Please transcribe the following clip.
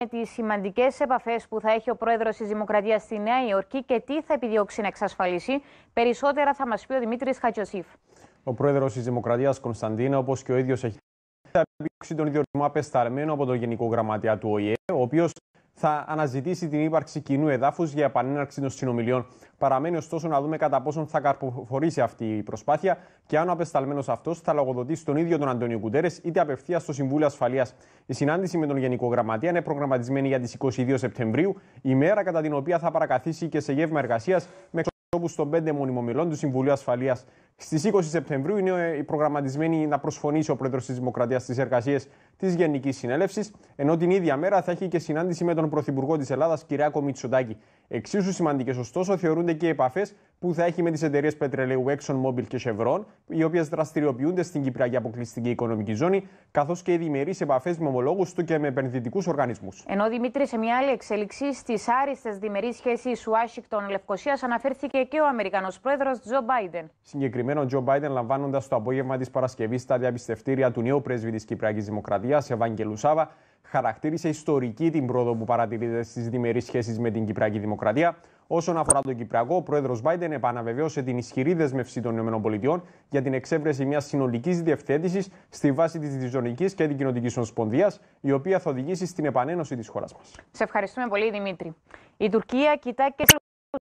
με τις σημαντικές επαφές που θα έχει ο πρόεδρος της Δημοκρατίας στη Νέα Υόρκη και τι θα επιδιώξει να εξασφαλίσει. Περισσότερα θα μας πει ο Δημήτρης Χατζοσίφ. Ο πρόεδρος της Δημοκρατίας Κωνσταντίνα, όπως και ο ίδιος έχει θα επιδιώξει τον ίδιο απεσταλμένο από τον Γενικό Γραμματέα του ΟΗΕ, ο οποίος θα αναζητήσει την ύπαρξη κοινού εδάφους για επανέναρξη των συνομιλιών. Παραμένει ωστόσο να δούμε κατά πόσον θα καρποφορήσει αυτή η προσπάθεια και αν ο απεσταλμένος αυτός θα λογοδοτήσει τον ίδιο τον Αντώνιο Κουντέρες είτε απευθείας στο Συμβούλιο Ασφαλείας. Η συνάντηση με τον Γενικό Γραμματέα είναι προγραμματισμένη για τις 22 Σεπτεμβρίου, ημέρα κατά την οποία θα παρακαθίσει και σε γεύμα εργασίας με εκπροσώπους των πέντε μονιμομιλών του Συμβουλίου Ασφαλείας. Στις 20 Σεπτεμβρίου είναι ε, προγραμματισμένη να προσφωνήσει ο πρόεδρος της Δημοκρατίας στις εργασίες της Γενικής Συνέλευσης, ενώ την ίδια μέρα θα έχει και συνάντηση με τον Πρωθυπουργό της Ελλάδας, Κυριάκο Μητσοτάκη. Εξίσου σημαντικές, ωστόσο, θεωρούνται και οι επαφές που θα έχει με τις εταιρείες πετρελαίου Mobil και Chevron, οι οποίες δραστηριοποιούνται στην Κυπριακή Αποκλειστική Οικονομική Ζώνη, καθώς και οι διμερείς επαφές με ομολόγους του και με επενδυτικούς οργανισμούς. Ενώ Δημήτρη, σε μια άλλη εξέλιξη στις άριστες διμερείς σχέσεις Ουάσιγκτον-Λευκοσία αναφέρθηκε και ο Αμερικανός πρόεδρος Τζο Μπάιντεν συγκεκριμένο, ο Τζο Μπάιντεν λαμβάνοντας το απόγευμα της Παρασκευής στα διαπιστευτήρια του νέου πρέσβη της Κυπριακής Δημοκρατίας, Ευαγγελου Σάβα, χαρακτήρισε ιστορική την πρόοδο που παρατηρείται στις διμερείς σχέσεις με την Κυπριακή Δημοκρατία. Όσον αφορά τον Κυπριακό, ο πρόεδρος Μπάιντεν επαναβεβαίωσε την ισχυρή δεσμευσή των ΗΠΑ για την εξέβρεση μιας συνολικής διευθέτησης στη βάση της διζωνικής και την κοινοτική ομοσπονδίας, η οποία θα οδηγήσει στην επανένωση της χώρας μας. Σε ευχαριστούμε πολύ, Δημήτρη. Η Τουρκία κοιτά και